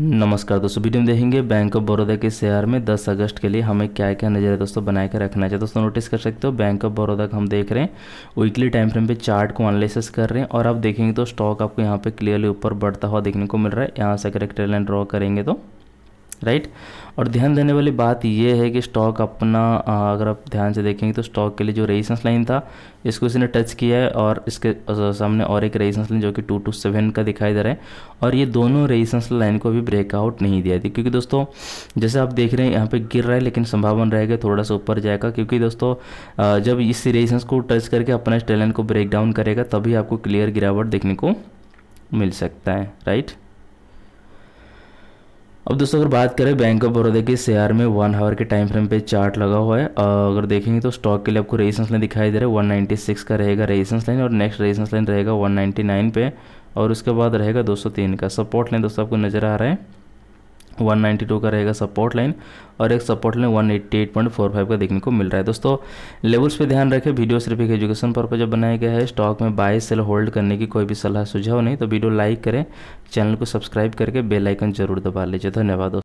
नमस्कार दोस्तों वीडियो में देखेंगे बैंक ऑफ बड़ौदा के शेयर में 10 अगस्त के लिए हमें क्या क्या नजर है दोस्तों बनाए के रखना चाहिए दोस्तों नोटिस कर सकते हो बैंक ऑफ बड़ौदा का हम देख रहे हैं वीकली टाइम फ्रेम पे चार्ट को एनालिसिस कर रहे हैं और आप देखेंगे तो स्टॉक आपको यहाँ पे क्लियरली ऊपर बढ़ता हुआ देखने को मिल रहा है यहाँ से करेक्टर लाइन ड्रॉ करेंगे तो राइट और ध्यान देने वाली बात यह है कि स्टॉक अपना अगर आप ध्यान से देखेंगे तो स्टॉक के लिए जो रेजिस्टेंस लाइन था इसको इसने टच किया है और इसके सामने और एक रेजिस्टेंस लाइन जो कि टू टू सेवन का दिखाई दे रहा है और ये दोनों रेजिस्टेंस लाइन को अभी ब्रेकआउट नहीं दिया थी क्योंकि दोस्तों जैसे आप देख रहे हैं यहाँ पर गिर रहा है लेकिन संभावना रहेगा थोड़ा सा ऊपर जाएगा क्योंकि दोस्तों जब इस रेजिस्टेंस को टच करके अपना स्टेल लाइन को ब्रेक डाउन करेगा तभी आपको क्लियर गिरावट देखने को मिल सकता है राइट अब दोस्तों अगर बात करें बैंक ऑफ बड़ौदा के शेयर में वन आवर के टाइम फ्रेम पे चार्ट लगा हुआ है अगर देखेंगे तो स्टॉक के लिए आपको रेजिस्टेंस लाइन दिखाई दे रहा है 196 का रहेगा रेजिस्टेंस लाइन और नेक्स्ट रेजिस्टेंस लाइन रहेगा 199 पे और उसके बाद रहेगा 203 का सपोर्ट लाइन दोस्तों आपको नजर आ रहा है 192 का रहेगा सपोर्ट लाइन और एक सपोर्ट लाइन 188.45 का देखने को मिल रहा है दोस्तों लेवल्स पे ध्यान रखें वीडियो सिर्फ एक एजुकेशन पर्पज जब बनाया गया है स्टॉक में बाय सेल होल्ड करने की कोई भी सलाह सुझाव नहीं तो वीडियो लाइक करें चैनल को सब्सक्राइब करके बेल आइकन जरूर दबा लीजिए धन्यवाद